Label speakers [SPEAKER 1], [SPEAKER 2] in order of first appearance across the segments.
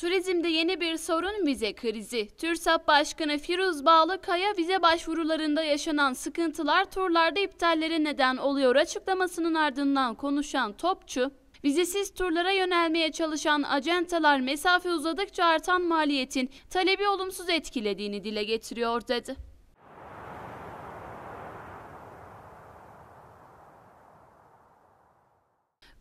[SPEAKER 1] Turizmde yeni bir sorun vize krizi. TÜRSAP Başkanı Firuz Bağlıkaya vize başvurularında yaşanan sıkıntılar turlarda iptallere neden oluyor açıklamasının ardından konuşan Topçu, Vizesiz turlara yönelmeye çalışan acentalar mesafe uzadıkça artan maliyetin talebi olumsuz etkilediğini dile getiriyor dedi.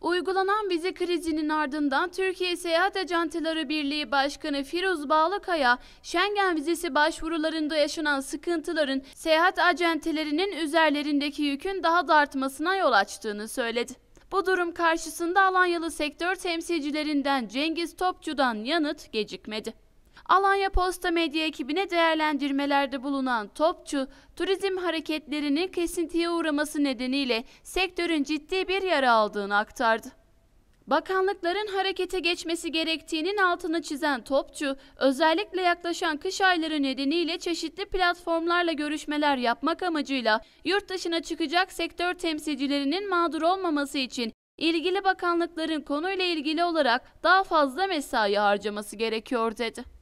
[SPEAKER 1] Uygulanan vize krizinin ardından Türkiye Seyahat Ajantaları Birliği Başkanı Firuz Bağlıkaya, Schengen vizesi başvurularında yaşanan sıkıntıların seyahat acentelerinin üzerlerindeki yükün daha da artmasına yol açtığını söyledi. Bu durum karşısında Alanyalı sektör temsilcilerinden Cengiz Topçu'dan yanıt gecikmedi. Alanya Posta Medya ekibine değerlendirmelerde bulunan Topçu, turizm hareketlerinin kesintiye uğraması nedeniyle sektörün ciddi bir yara aldığını aktardı. Bakanlıkların harekete geçmesi gerektiğinin altını çizen Topçu, özellikle yaklaşan kış ayları nedeniyle çeşitli platformlarla görüşmeler yapmak amacıyla yurt dışına çıkacak sektör temsilcilerinin mağdur olmaması için ilgili bakanlıkların konuyla ilgili olarak daha fazla mesai harcaması gerekiyor dedi.